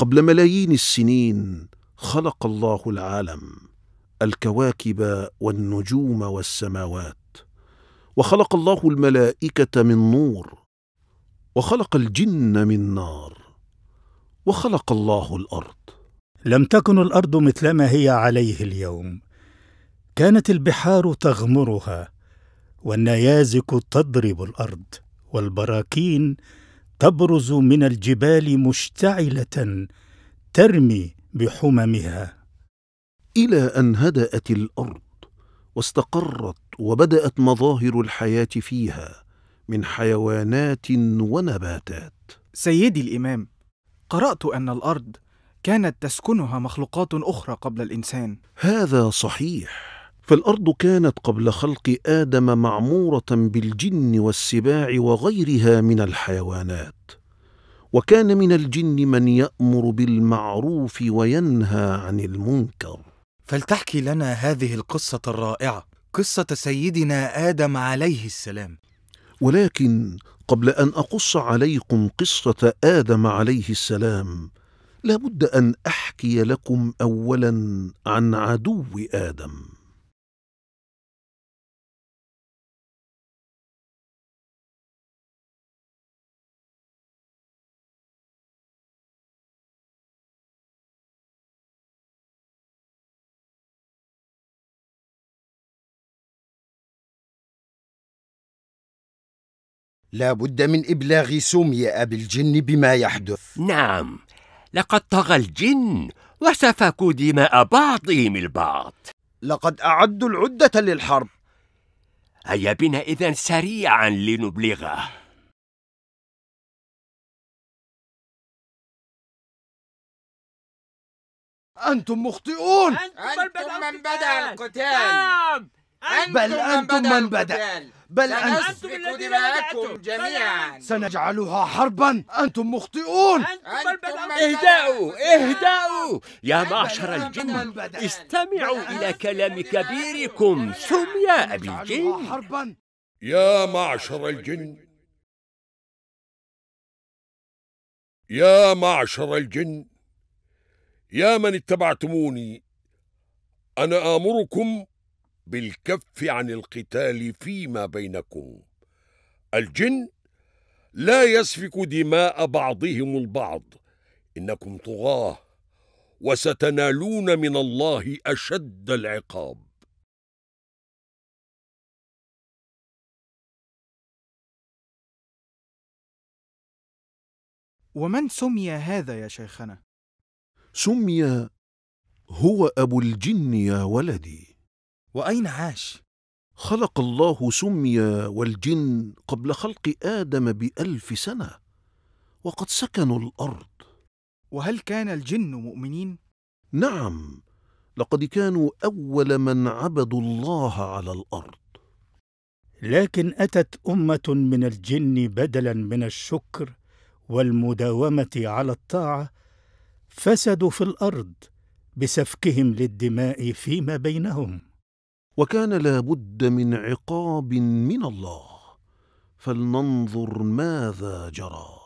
قبل ملايين السنين خلق الله العالم الكواكب والنجوم والسماوات وخلق الله الملائكه من نور وخلق الجن من نار وخلق الله الارض لم تكن الارض مثلما هي عليه اليوم كانت البحار تغمرها والنيازك تضرب الارض والبراكين تبرز من الجبال مشتعله ترمي بحممها الى ان هدات الارض واستقرت وبدات مظاهر الحياه فيها من حيوانات ونباتات سيدي الامام قرات ان الارض كانت تسكنها مخلوقات اخرى قبل الانسان هذا صحيح فالارض كانت قبل خلق ادم معموره بالجن والسباع وغيرها من الحيوانات وكان من الجن من يامر بالمعروف وينهى عن المنكر فلتحكي لنا هذه القصه الرائعه قصه سيدنا ادم عليه السلام ولكن قبل ان اقص عليكم قصه ادم عليه السلام لابد ان احكي لكم اولا عن عدو ادم لا بد من إبلاغ أبي الجن بما يحدث نعم لقد طغى الجن وسفكوا دماء بعضهم البعض لقد أعدوا العدة للحرب هيا بنا إذا سريعا لنبلغه أنتم مخطئون أنتم, أنتم من بدأ القتال نعم. أنتم بل أنتم من بدأ بل أنتم بدأتم جميعا سنجعلها حربا أنتم مخطئون أنتم اهدأوا اهدأوا يا معشر الجن استمعوا إلى كلام كبيركم سمي أبي الجن يا معشر الجن يا معشر الجن يا من اتبعتموني أنا آمركم بالكف عن القتال فيما بينكم الجن لا يسفك دماء بعضهم البعض انكم طغاه وستنالون من الله اشد العقاب ومن سمي هذا يا شيخنا سمي هو ابو الجن يا ولدي واين عاش خلق الله سمي والجن قبل خلق ادم بالف سنه وقد سكنوا الارض وهل كان الجن مؤمنين نعم لقد كانوا اول من عبدوا الله على الارض لكن اتت امه من الجن بدلا من الشكر والمداومه على الطاعه فسدوا في الارض بسفكهم للدماء فيما بينهم وكان لابد من عقاب من الله فلننظر ماذا جرى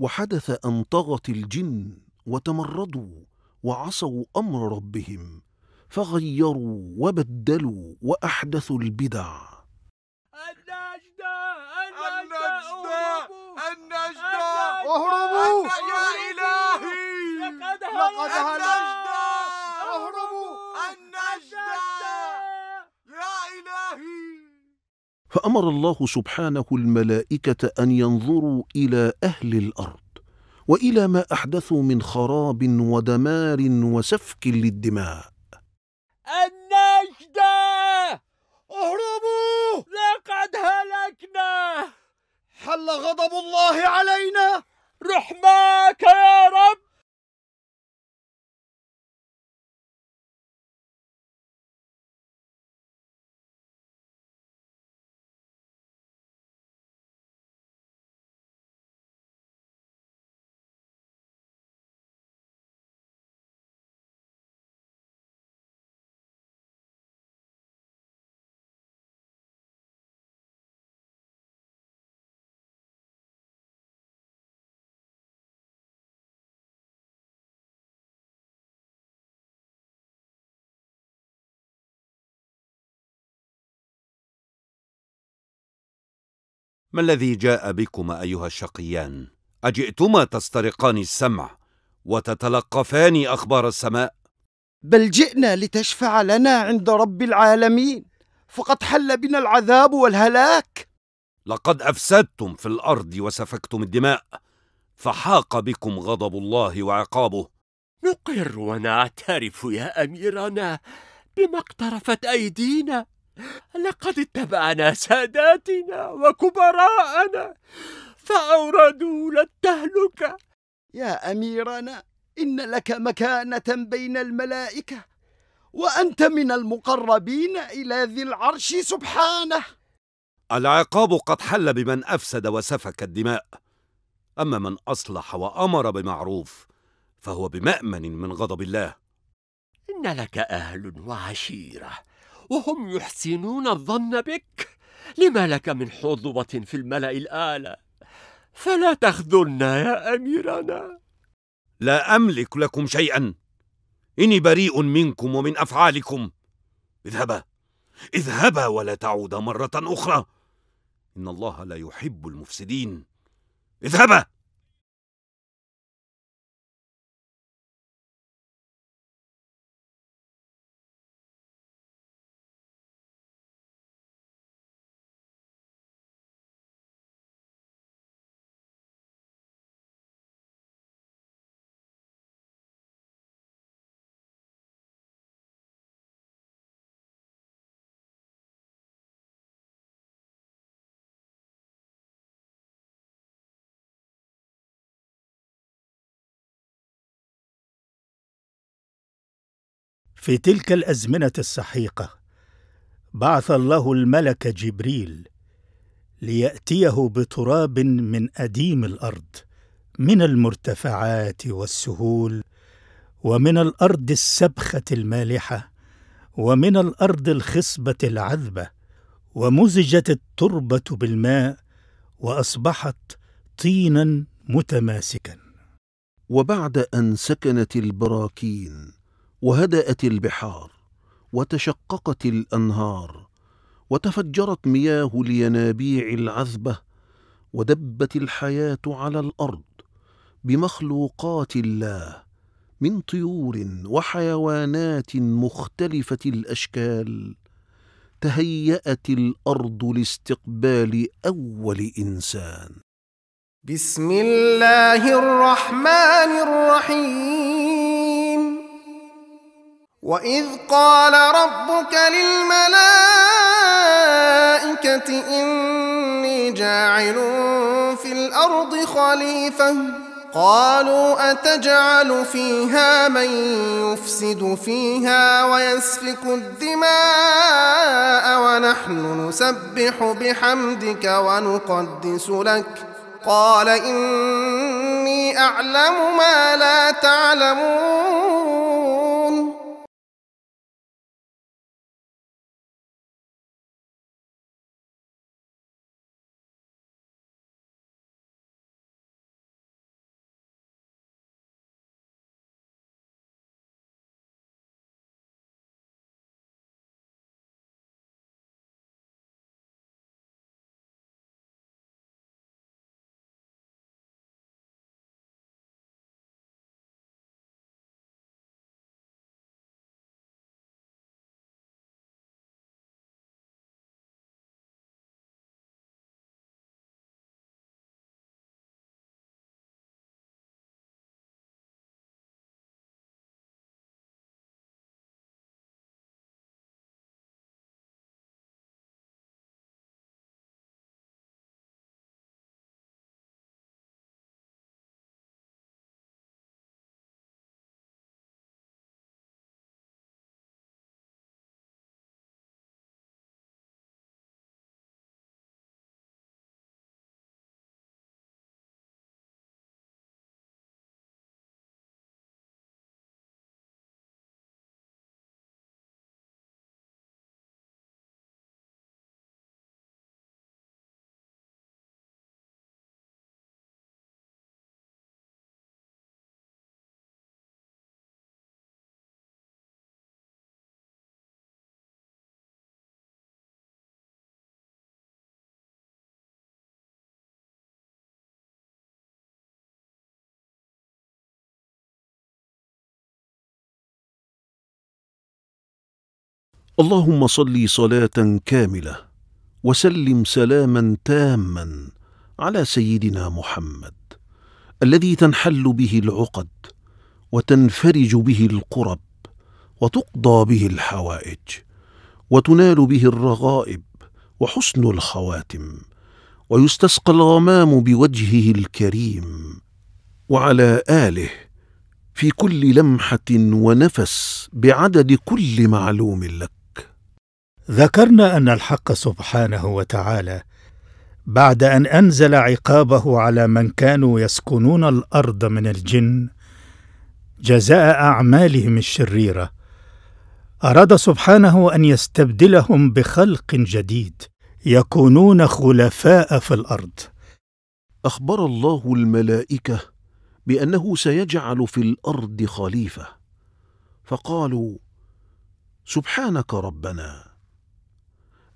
وحدث أن طغت الجن وتمردوا وعصوا أمر ربهم فغيروا وبدلوا وأحدثوا البدع النجدة النجدة النجدة اهربوا يا إلهي لقد هلكت فأمر الله سبحانه الملائكة أن ينظروا إلى أهل الأرض والى ما احدثوا من خراب ودمار وسفك للدماء النجدة اهربوا لقد هلكنا حل غضب الله ما الذي جاء بكما أيها الشقيان؟ أجئتما تسترقان السمع وتتلقفان أخبار السماء؟ بل جئنا لتشفع لنا عند رب العالمين فقد حل بنا العذاب والهلاك لقد أفسدتم في الأرض وسفكتم الدماء فحاق بكم غضب الله وعقابه نقر ونعترف يا أميرنا بما اقترفت أيدينا لقد اتبعنا ساداتنا وكبراءنا فأوردونا التهلكة يا أميرنا إن لك مكانة بين الملائكة وأنت من المقربين إلى ذي العرش سبحانه العقاب قد حل بمن أفسد وسفك الدماء أما من أصلح وأمر بمعروف فهو بمأمن من غضب الله إن لك أهل وعشيرة وهم يحسنون الظن بك لما لك من حظوة في الملأ الآلى فلا تخذلنا يا أميرنا لا أملك لكم شيئا إني بريء منكم ومن أفعالكم اذهبا اذهبا ولا تعودا مرة أخرى إن الله لا يحب المفسدين اذهبا في تلك الازمنه السحيقه بعث الله الملك جبريل لياتيه بتراب من اديم الارض من المرتفعات والسهول ومن الارض السبخه المالحه ومن الارض الخصبه العذبه ومزجت التربه بالماء واصبحت طينا متماسكا وبعد ان سكنت البراكين وهدأت البحار وتشققت الأنهار وتفجرت مياه الينابيع العذبة ودبت الحياة على الأرض بمخلوقات الله من طيور وحيوانات مختلفة الأشكال تهيأت الأرض لاستقبال أول إنسان بسم الله الرحمن الرحيم واذ قال ربك للملائكه اني جاعل في الارض خليفه قالوا اتجعل فيها من يفسد فيها ويسفك الدماء ونحن نسبح بحمدك ونقدس لك قال اني اعلم ما لا تعلمون اللهم صل صلاه كامله وسلم سلاما تاما على سيدنا محمد الذي تنحل به العقد وتنفرج به القرب وتقضى به الحوائج وتنال به الرغائب وحسن الخواتم ويستسقى الغمام بوجهه الكريم وعلى اله في كل لمحه ونفس بعدد كل معلوم لك ذكرنا ان الحق سبحانه وتعالى بعد ان انزل عقابه على من كانوا يسكنون الارض من الجن جزاء اعمالهم الشريره اراد سبحانه ان يستبدلهم بخلق جديد يكونون خلفاء في الارض اخبر الله الملائكه بانه سيجعل في الارض خليفه فقالوا سبحانك ربنا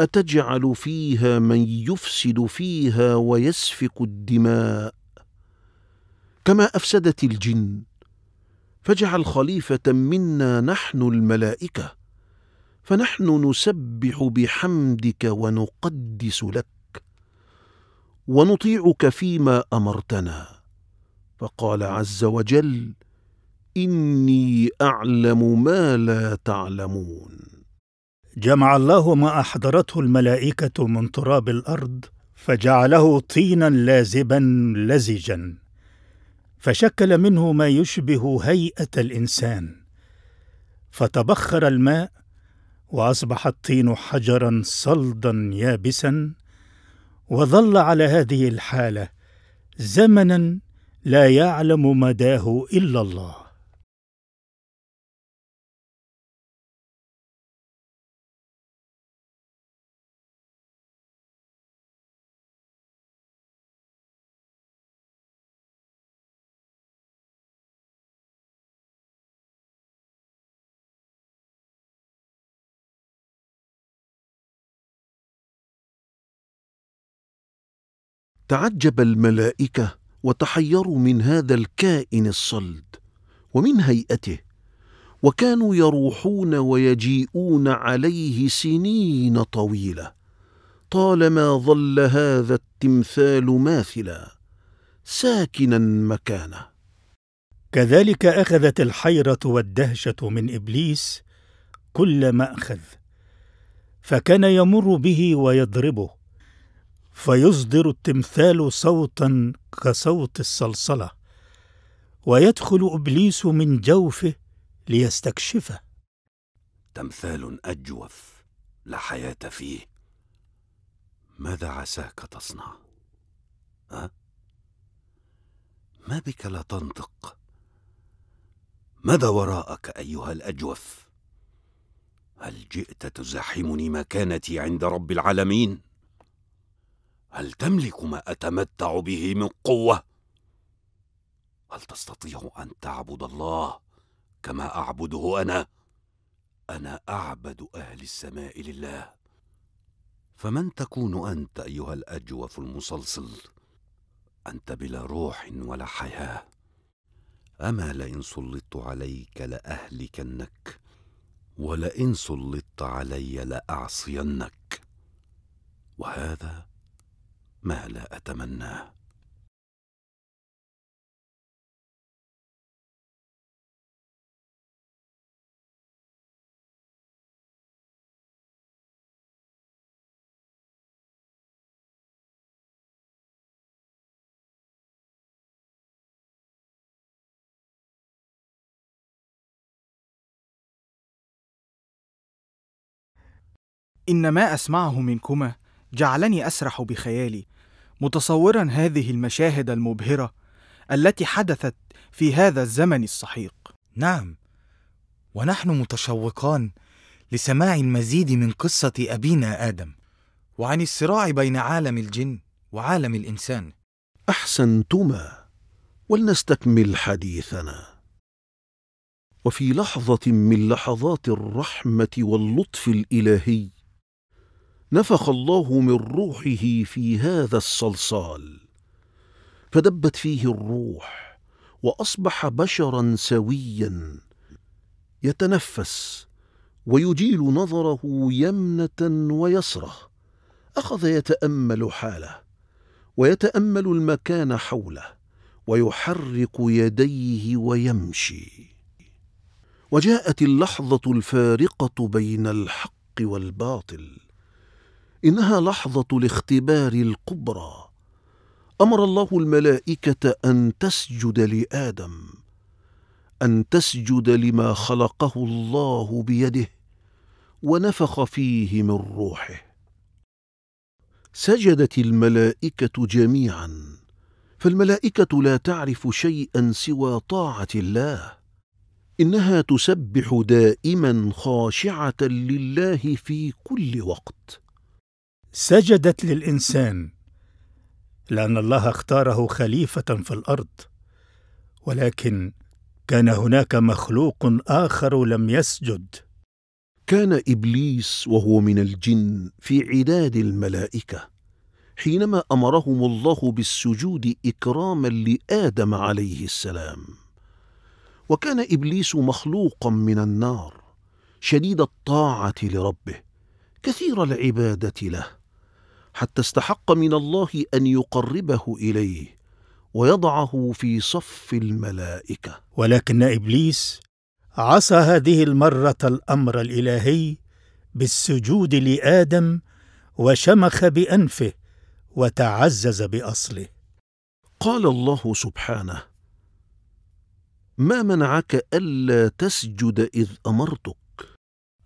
اتجعل فيها من يفسد فيها ويسفك الدماء كما افسدت الجن فاجعل خليفه منا نحن الملائكه فنحن نسبح بحمدك ونقدس لك ونطيعك فيما امرتنا فقال عز وجل اني اعلم ما لا تعلمون جمع الله ما احضرته الملائكه من تراب الارض فجعله طينا لازبا لزجا فشكل منه ما يشبه هيئه الانسان فتبخر الماء واصبح الطين حجرا صلدا يابسا وظل على هذه الحاله زمنا لا يعلم مداه الا الله تعجب الملائكه وتحيروا من هذا الكائن الصلد ومن هيئته وكانوا يروحون ويجيئون عليه سنين طويله طالما ظل هذا التمثال ماثلا ساكنا مكانه كذلك اخذت الحيره والدهشه من ابليس كل ماخذ فكان يمر به ويضربه فيصدر التمثال صوتا كصوت الصلصله ويدخل ابليس من جوفه ليستكشفه تمثال اجوف لا حياه فيه ماذا عساك تصنع أه؟ ما بك لا تنطق ماذا وراءك ايها الاجوف هل جئت تزاحمني مكانتي عند رب العالمين هل تملك ما اتمتع به من قوه هل تستطيع ان تعبد الله كما اعبده انا انا اعبد اهل السماء لله فمن تكون انت ايها الاجوف المصلصل انت بلا روح ولا حياه اما لئن سلطت عليك لاهلكنك ولئن سلطت علي لاعصينك وهذا ما لا اتمناه إن ما أسمعه منكما جعلني اسرح بخيالي متصورا هذه المشاهد المبهره التي حدثت في هذا الزمن السحيق نعم ونحن متشوقان لسماع المزيد من قصه ابينا ادم وعن الصراع بين عالم الجن وعالم الانسان احسنتما ولنستكمل حديثنا وفي لحظه من لحظات الرحمه واللطف الالهي نفخ الله من روحه في هذا الصلصال فدبت فيه الروح واصبح بشرا سويا يتنفس ويجيل نظره يمنه ويسره اخذ يتامل حاله ويتامل المكان حوله ويحرك يديه ويمشي وجاءت اللحظه الفارقه بين الحق والباطل انها لحظه الاختبار الكبرى امر الله الملائكه ان تسجد لادم ان تسجد لما خلقه الله بيده ونفخ فيه من روحه سجدت الملائكه جميعا فالملائكه لا تعرف شيئا سوى طاعه الله انها تسبح دائما خاشعه لله في كل وقت سجدت للانسان لان الله اختاره خليفه في الارض ولكن كان هناك مخلوق اخر لم يسجد كان ابليس وهو من الجن في عداد الملائكه حينما امرهم الله بالسجود اكراما لادم عليه السلام وكان ابليس مخلوقا من النار شديد الطاعه لربه كثير العباده له حتى استحق من الله أن يقربه إليه ويضعه في صف الملائكة ولكن إبليس عصى هذه المرة الأمر الإلهي بالسجود لآدم وشمخ بأنفه وتعزز بأصله قال الله سبحانه ما منعك ألا تسجد إذ أمرتك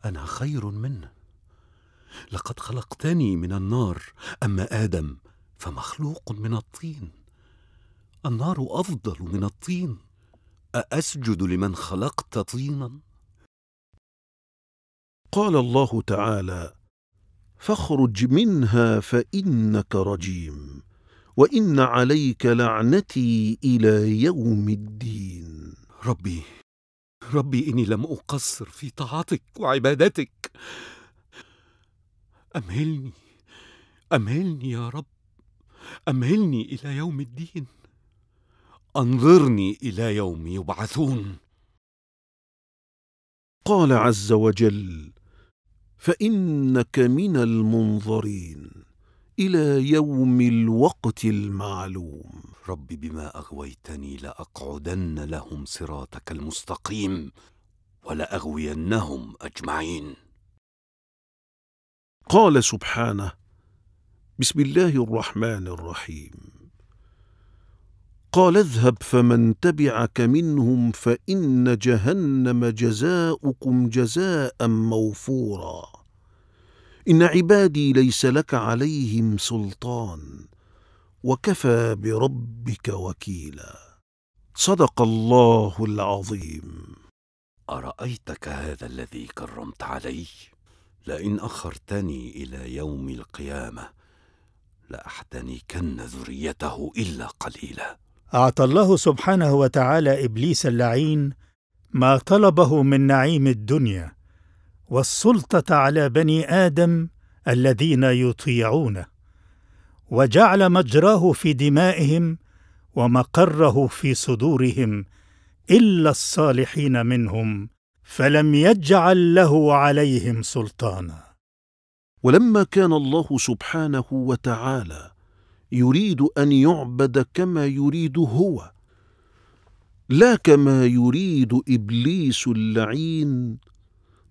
أنا خير منه لقد خلقتني من النار اما ادم فمخلوق من الطين النار افضل من الطين ااسجد لمن خلقت طينا قال الله تعالى فاخرج منها فانك رجيم وان عليك لعنتي الى يوم الدين ربي ربي اني لم اقصر في طاعتك وعبادتك أمهلني أمهلني يا رب أمهلني إلى يوم الدين أنظرني إلى يوم يبعثون قال عز وجل فإنك من المنظرين إلى يوم الوقت المعلوم رب بما أغويتني لأقعدن لهم صراطك المستقيم ولأغوينهم أجمعين قال سبحانه بسم الله الرحمن الرحيم قال اذهب فمن تبعك منهم فان جهنم جزاؤكم جزاء موفورا ان عبادي ليس لك عليهم سلطان وكفى بربك وكيلا صدق الله العظيم ارايتك هذا الذي كرمت عليه لئن أخرتني إلى يوم القيامة لأحتنكن ذريته إلا قليلا أعطى الله سبحانه وتعالى إبليس اللعين ما طلبه من نعيم الدنيا والسلطة على بني آدم الذين يطيعونه وجعل مجراه في دمائهم ومقره في صدورهم إلا الصالحين منهم فلم يجعل له عليهم سلطانا ولما كان الله سبحانه وتعالى يريد ان يعبد كما يريد هو لا كما يريد ابليس اللعين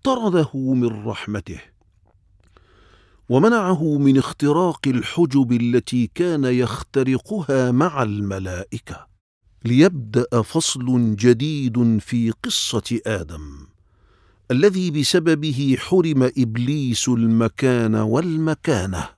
طرده من رحمته ومنعه من اختراق الحجب التي كان يخترقها مع الملائكه ليبدا فصل جديد في قصه ادم الذي بسببه حرم ابليس المكان والمكانه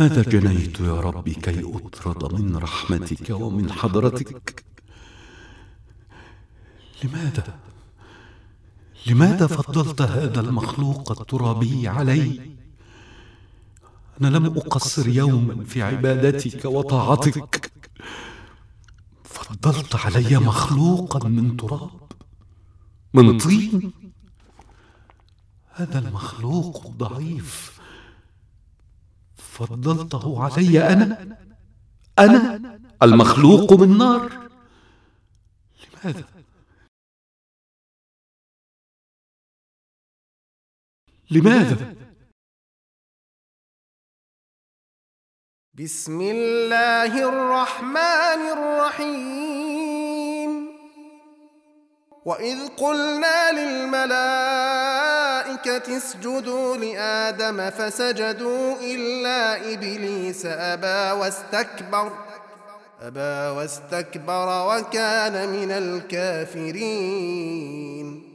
ماذا جنيت يا ربي كي أطرد من رحمتك ومن حضرتك لماذا لماذا فضلت هذا المخلوق الترابي علي أنا لم أقصر يوما في عبادتك وطاعتك فضلت علي مخلوقا من تراب من طين هذا المخلوق ضعيف فضلته علي أنا أنا المخلوق من نار لماذا لماذا بسم الله الرحمن الرحيم وإذ قلنا للملائكة الملائكة اسجدوا لآدم فسجدوا إلا إبليس أبى واستكبر أبى واستكبر وكان من الكافرين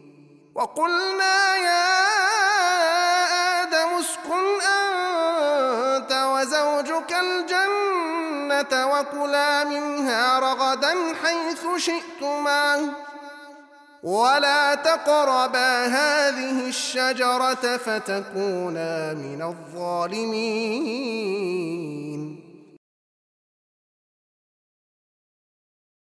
وقلنا يا آدم اسكن أنت وزوجك الجنة وكلا منها رغدا حيث شئتما ولا تقربا هذه الشجرة فتكونا من الظالمين